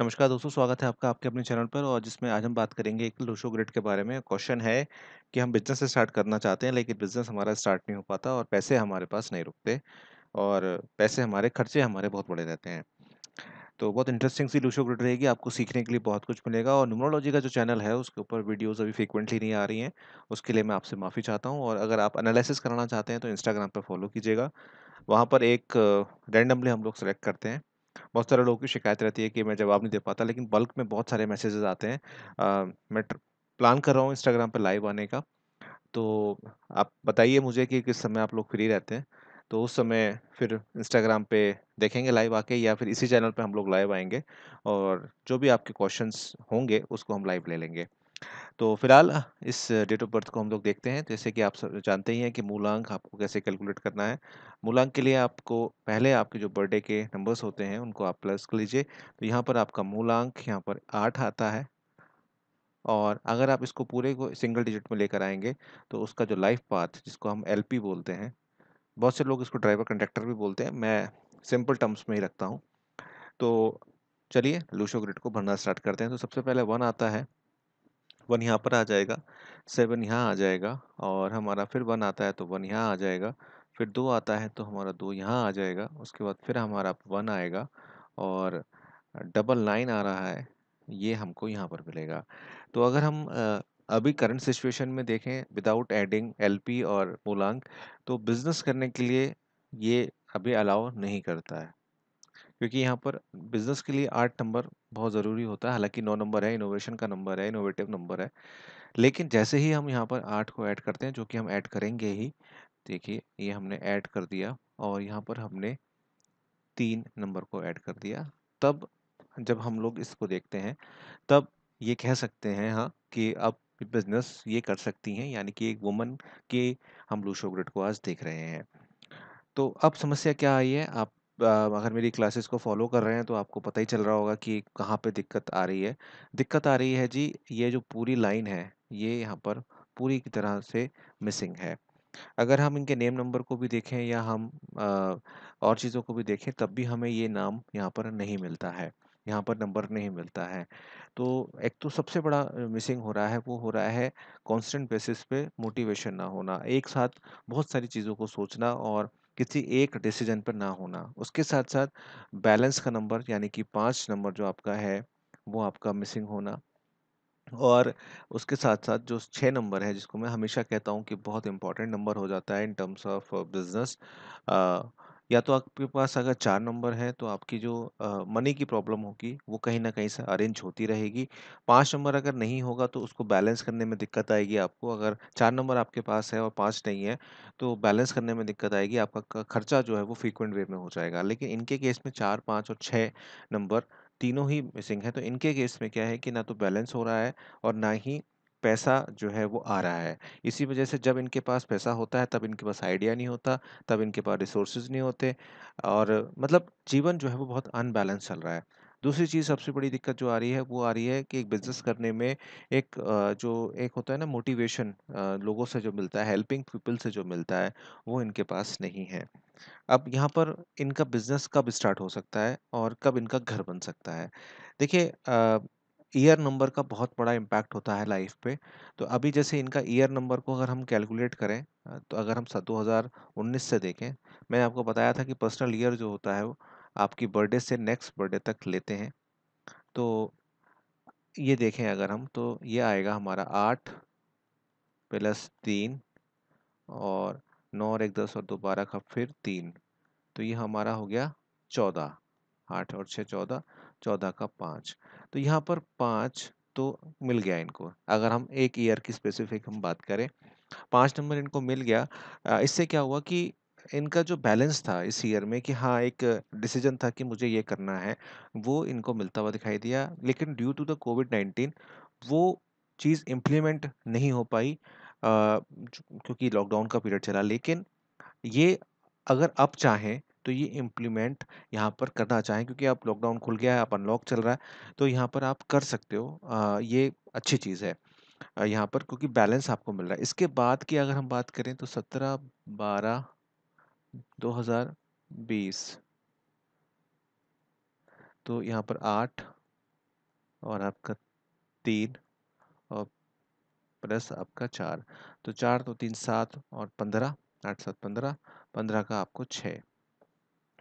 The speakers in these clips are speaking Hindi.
नमस्कार दोस्तों स्वागत है आपका आपके अपने चैनल पर और जिसमें आज हम बात करेंगे एक लोशो ग्रिड के बारे में क्वेश्चन है कि हम बिजनेस स्टार्ट करना चाहते हैं लेकिन बिजनेस हमारा स्टार्ट नहीं हो पाता और पैसे हमारे पास नहीं रुकते और पैसे हमारे खर्चे हमारे बहुत बड़े रहते हैं तो बहुत इंटरेस्टिंग सी लूशो ग्रिड रहेगी आपको सीखने के लिए बहुत कुछ मिलेगा और न्यूमरोलॉजी का जो चैनल है उसके ऊपर वीडियोज़ अभी फ्रिक्वेंटली नहीं आ रही हैं उसके लिए मैं आपसे माफ़ी चाहता हूँ और अगर आप एनालिसिस कराना चाहते हैं तो इंस्टाग्राम पर फॉलो कीजिएगा वहाँ पर एक रैंडमली हम लोग सेलेक्ट करते हैं बहुत सारे लोगों की शिकायत रहती है कि मैं जवाब नहीं दे पाता लेकिन बल्क में बहुत सारे मैसेजेस आते हैं आ, मैं प्लान कर रहा हूँ इंस्टाग्राम पर लाइव आने का तो आप बताइए मुझे कि किस समय आप लोग फ्री रहते हैं तो उस समय फिर इंस्टाग्राम पे देखेंगे लाइव आके या फिर इसी चैनल पे हम लोग लाइव आएंगे और जो भी आपके क्वेश्चंस होंगे उसको हम लाइव ले लेंगे तो फिलहाल इस डेट ऑफ बर्थ को हम लोग देखते हैं तो जैसे कि आप सब जानते ही हैं कि मूलांक आपको कैसे कैलकुलेट करना है मूलांक के लिए आपको पहले आपके जो बर्थडे के नंबर्स होते हैं उनको आप प्लस कर लीजिए तो यहाँ पर आपका मूलांक यहाँ पर आठ आता है और अगर आप इसको पूरे को सिंगल डिजिट में लेकर आएंगे तो उसका जो लाइफ पाथ जिसको हम एल बोलते हैं बहुत से लोग इसको ड्राइवर कंडक्टर भी बोलते हैं मैं सिंपल टर्म्स में ही रखता हूँ तो चलिए लूशो ग्रिड को भरना स्टार्ट करते हैं तो सबसे पहले वन आता है वन यहाँ पर आ जाएगा सेवन यहाँ आ जाएगा और हमारा फिर वन आता है तो वन यहाँ आ जाएगा फिर दो आता है तो हमारा दो यहाँ आ जाएगा उसके बाद फिर हमारा वन आएगा और डबल नाइन आ रहा है ये हमको यहाँ पर मिलेगा तो अगर हम अभी करंट सिचुएशन में देखें विदाउट एडिंग एलपी और मूलांक तो बिज़नेस करने के लिए ये अभी अलाउ नहीं करता है क्योंकि यहाँ पर बिजनेस के लिए आठ नंबर बहुत ज़रूरी होता है हालांकि नौ नंबर है इनोवेशन का नंबर है इनोवेटिव नंबर है लेकिन जैसे ही हम यहाँ पर आठ को ऐड करते हैं जो कि हम ऐड करेंगे ही देखिए ये हमने ऐड कर दिया और यहाँ पर हमने तीन नंबर को ऐड कर दिया तब जब हम लोग इसको देखते हैं तब ये कह सकते हैं हाँ कि अब बिजनेस ये कर सकती हैं यानी कि एक वुमन के हम ब्लू शोग्रेड को आज देख रहे हैं तो अब समस्या क्या आई है आप अगर मेरी क्लासेस को फॉलो कर रहे हैं तो आपको पता ही चल रहा होगा कि कहाँ पे दिक्कत आ रही है दिक्कत आ रही है जी ये जो पूरी लाइन है ये यहाँ पर पूरी की तरह से मिसिंग है अगर हम इनके नेम नंबर को भी देखें या हम आ, और चीज़ों को भी देखें तब भी हमें ये नाम यहाँ पर नहीं मिलता है यहाँ पर नंबर नहीं मिलता है तो एक तो सबसे बड़ा मिसिंग हो रहा है वो हो रहा है कांस्टेंट बेसिस पे मोटिवेशन ना होना एक साथ बहुत सारी चीज़ों को सोचना और किसी एक डिसीजन पर ना होना उसके साथ साथ बैलेंस का नंबर यानी कि पाँच नंबर जो आपका है वो आपका मिसिंग होना और उसके साथ साथ जो छः नंबर है जिसको मैं हमेशा कहता हूँ कि बहुत इंपॉर्टेंट नंबर हो जाता है इन टर्म्स ऑफ बिजनेस या तो आपके पास अगर चार नंबर है तो आपकी जो मनी की प्रॉब्लम होगी वो कहीं ना कहीं से अरेंज होती रहेगी पाँच नंबर अगर नहीं होगा तो उसको बैलेंस करने में दिक्कत आएगी आपको अगर चार नंबर आपके पास है और पाँच नहीं है तो बैलेंस करने में दिक्कत आएगी आपका खर्चा जो है वो फ्रीक्वेंट वे में हो जाएगा लेकिन इनके केस में चार पाँच और छः नंबर तीनों ही मिसिंग है तो इनके केस में क्या है कि ना तो बैलेंस हो रहा है और ना ही पैसा जो है वो आ रहा है इसी वजह से जब इनके पास पैसा होता है तब इनके पास आइडिया नहीं होता तब इनके पास रिसोर्सेज नहीं होते और मतलब जीवन जो है वो बहुत अनबैलेंस चल रहा है दूसरी चीज़ सबसे बड़ी दिक्कत जो आ रही है वो आ रही है कि एक बिज़नेस करने में एक जो एक होता है ना मोटिवेशन लोगों से जो मिलता है हेल्पिंग पीपल से जो मिलता है वो इनके पास नहीं है अब यहाँ पर इनका बिज़नेस कब स्टार्ट हो सकता है और कब इनका घर बन सकता है देखिए ईयर नंबर का बहुत बड़ा इम्पैक्ट होता है लाइफ पे तो अभी जैसे इनका ईयर नंबर को अगर हम कैलकुलेट करें तो अगर हम दो हज़ार उन्नीस से देखें मैंने आपको बताया था कि पर्सनल ईयर जो होता है वो आपकी बर्थडे से नेक्स्ट बर्थडे तक लेते हैं तो ये देखें अगर हम तो ये आएगा हमारा आठ प्लस तीन और नौ और एक दस और दो बारह का फिर तीन तो ये हमारा हो गया चौदह आठ और छः चौदह चौदह का पाँच तो यहाँ पर पाँच तो मिल गया इनको अगर हम एक ईयर की स्पेसिफिक हम बात करें पाँच नंबर इनको मिल गया इससे क्या हुआ कि इनका जो बैलेंस था इस ईयर में कि हाँ एक डिसीजन था कि मुझे ये करना है वो इनको मिलता हुआ दिखाई दिया लेकिन due to the covid nineteen वो चीज़ इम्प्लीमेंट नहीं हो पाई क्योंकि लॉकडाउन का पीरियड चला लेकिन ये अगर अब चाहें तो ये इम्प्लीमेंट यहाँ पर करना चाहें क्योंकि आप लॉकडाउन खुल गया है आप अनलॉक चल रहा है तो यहाँ पर आप कर सकते हो आ, ये अच्छी चीज़ है यहाँ पर क्योंकि बैलेंस आपको मिल रहा है इसके बाद की अगर हम बात करें तो सत्रह बारह दो हज़ार बीस तो यहाँ पर आठ और आपका तीन और प्लस आपका चार तो चार तो तीन सात और पंद्रह आठ सात पंद्रह पंद्रह का आपको छः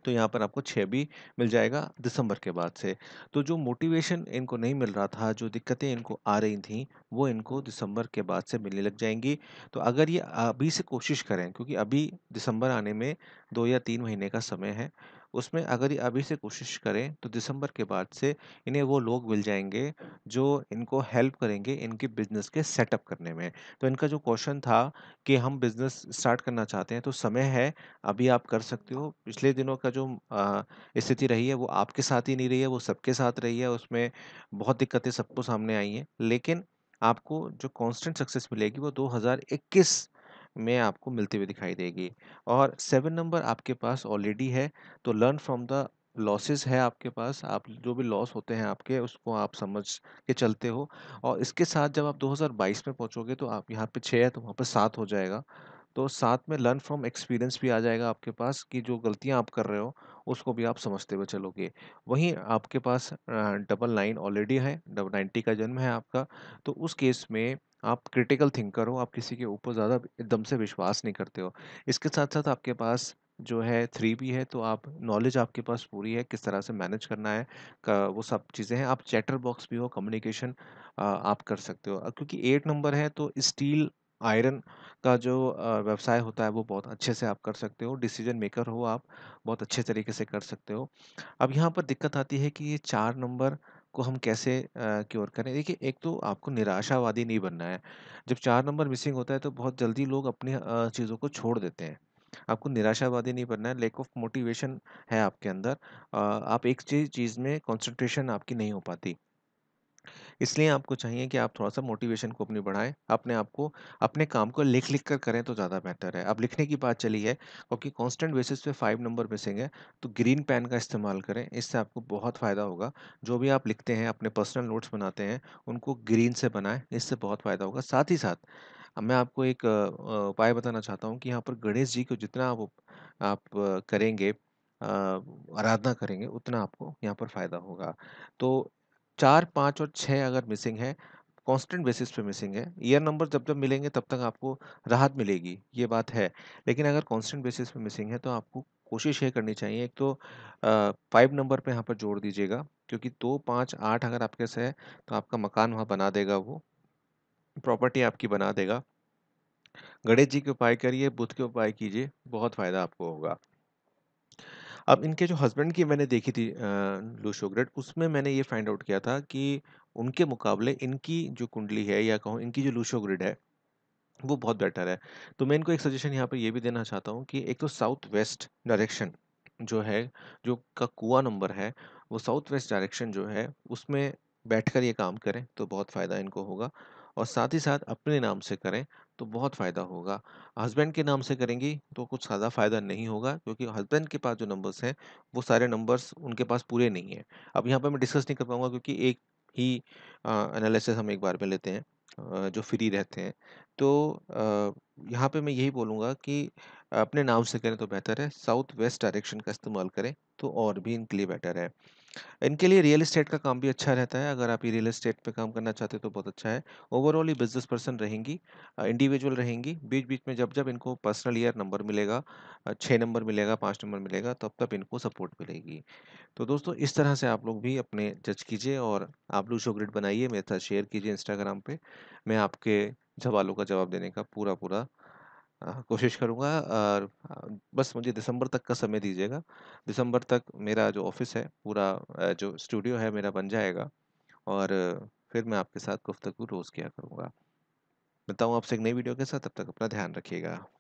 तो यहाँ पर आपको छः भी मिल जाएगा दिसंबर के बाद से तो जो मोटिवेशन इनको नहीं मिल रहा था जो दिक्कतें इनको आ रही थी वो इनको दिसंबर के बाद से मिलने लग जाएंगी तो अगर ये अभी से कोशिश करें क्योंकि अभी दिसंबर आने में दो या तीन महीने का समय है उसमें अगर ये अभी से कोशिश करें तो दिसंबर के बाद से इन्हें वो लोग मिल जाएंगे जो इनको हेल्प करेंगे इनके बिजनेस के सेटअप करने में तो इनका जो क्वेश्चन था कि हम बिजनेस स्टार्ट करना चाहते हैं तो समय है अभी आप कर सकते हो पिछले दिनों का जो स्थिति रही है वो आपके साथ ही नहीं रही है वो सबके साथ रही है उसमें बहुत दिक्कतें सबको सामने आई हैं लेकिन आपको जो कांस्टेंट सक्सेस मिलेगी वो 2021 में आपको मिलती हुई दिखाई देगी और सेवन नंबर आपके पास ऑलरेडी है तो लर्न फ्रॉम द लॉसेस है आपके पास आप जो भी लॉस होते हैं आपके उसको आप समझ के चलते हो और इसके साथ जब आप 2022 में पहुंचोगे तो आप यहाँ पे छः है तो वहाँ पर सात हो जाएगा तो साथ में लर्न फ्रॉम एक्सपीरियंस भी आ जाएगा आपके पास कि जो गलतियाँ आप कर रहे हो उसको भी आप समझते हुए चलोगे वहीं आपके पास डबल नाइन ऑलरेडी है डबल नाइन्टी का जन्म है आपका तो उस केस में आप क्रिटिकल थिंकर हो आप किसी के ऊपर ज़्यादा एकदम से विश्वास नहीं करते हो इसके साथ साथ आपके पास जो है थ्री भी है तो आप नॉलेज आपके पास पूरी है किस तरह से मैनेज करना है का वो सब चीज़ें हैं आप चैटर बॉक्स भी हो कम्युनिकेशन आप कर सकते हो क्योंकि एट नंबर है तो स्टील आयरन का जो व्यवसाय होता है वो बहुत अच्छे से आप कर सकते हो डिसीजन मेकर हो आप बहुत अच्छे तरीके से कर सकते हो अब यहाँ पर दिक्कत आती है कि ये चार नंबर को हम कैसे क्योर करें देखिए एक तो आपको निराशावादी नहीं बनना है जब चार नंबर मिसिंग होता है तो बहुत जल्दी लोग अपनी चीज़ों को छोड़ देते हैं आपको निराशावादी नहीं बनना है लैक ऑफ मोटिवेशन है आपके अंदर आप एक चीज़ चीज़ में कंसंट्रेशन आपकी नहीं हो पाती इसलिए आपको चाहिए कि आप थोड़ा-सा मोटिवेशन को अपनी बढ़ाएँ, अपने आप को अपने काम को लिख-लिख कर करें तो ज़्यादा बेहतर है। अब लिखने की बात चली है, क्योंकि कांस्टेंट बेसिस पे फाइव नंबर मिसिंग है, तो ग्रीन पेन का इस्तेमाल करें, इससे आपको बहुत फ़ायदा होगा। जो भी आप लिखते हैं, अपने पर्सनल नोट्स बनाते हैं, उनको ग्रीन से बनाएँ, इससे बहुत फ़ायदा होगा। साथ ही साथ मैं आपको एक उपाय बताना चाहता हूँ कि यहाँ पर गणेश जी को जितना आप आप करेंगे आराधना करेंगे, उतना आपको यहाँ पर फ़ायदा होगा। तो चार पाँच और छः अगर मिसिंग है कांस्टेंट बेसिस पे मिसिंग है ईयर नंबर जब जब मिलेंगे तब तक आपको राहत मिलेगी ये बात है लेकिन अगर कांस्टेंट बेसिस पे मिसिंग है तो आपको कोशिश ये करनी चाहिए एक तो फाइव नंबर पे यहाँ पर जोड़ दीजिएगा क्योंकि दो पाँच आठ अगर आपके से है तो आपका मकान वहाँ बना देगा वो प्रॉपर्टी आपकी बना देगा गणेश जी के उपाय करिए बुध के उपाय कीजिए बहुत फ़ायदा आपको होगा अब इनके जो हस्बैंड की मैंने देखी थी लू शोग्रेट उसमें मैंने ये फाइंड आउट किया था कि उनके मुकाबले इनकी जो कुंडली है या कहूँ इनकी जो लूशो ग्रिड है वो बहुत बेटर है तो मैं इनको एक सजेशन यहाँ पर ये भी देना चाहता हूँ कि एक तो साउथ वेस्ट डायरेक्शन जो है जो का कुआ नंबर है वो साउथ वेस्ट डायरेक्शन जो है उसमें बैठकर ये काम करें तो बहुत फ़ायदा इनको होगा और साथ ही साथ अपने नाम से करें तो बहुत फ़ायदा होगा हस्बैंड के नाम से करेंगी तो कुछ ज़्यादा फ़ायदा नहीं होगा क्योंकि हस्बैंड के पास जो नंबर्स हैं वो सारे नंबर्स उनके पास पूरे नहीं हैं अब यहाँ पर मैं डिस्कस नहीं कर पाऊँगा क्योंकि एक ही एनालिसिस हम एक बार में लेते हैं जो फ्री रहते हैं तो यहाँ पे मैं यही बोलूँगा कि अपने नाम से करें तो बेहतर है साउथ वेस्ट डायरेक्शन का इस्तेमाल करें तो और भी इनके लिए बेटर है इनके लिए रियल इस्टेट का काम भी अच्छा रहता है अगर आप ये रियल इस्टेट पे काम करना चाहते हो तो बहुत अच्छा है ओवरऑल ये बिजनेस पर्सन रहेंगी इंडिविजुअल रहेंगी बीच बीच में जब जब इनको पर्सनल ईयर नंबर मिलेगा छः नंबर मिलेगा पाँच नंबर मिलेगा तब तब इनको सपोर्ट मिलेगी तो दोस्तों इस तरह से आप लोग भी अपने जज कीजिए और आप लोग शो ग्रिड बनाइए मेरे साथ शेयर कीजिए इंस्टाग्राम पर मैं आपके सवालों का जवाब देने का पूरा पूरा कोशिश करूँगा और बस मुझे दिसंबर तक का समय दीजिएगा। दिसंबर तक मेरा जो ऑफ़िस है पूरा जो स्टूडियो है मेरा बन जाएगा और फिर मैं आपके साथ गुफ्तगु रोज़ किया करूँगा। मिलता हूँ आपसे एक नई वीडियो के साथ, तब तक अपना ध्यान रखिएगा।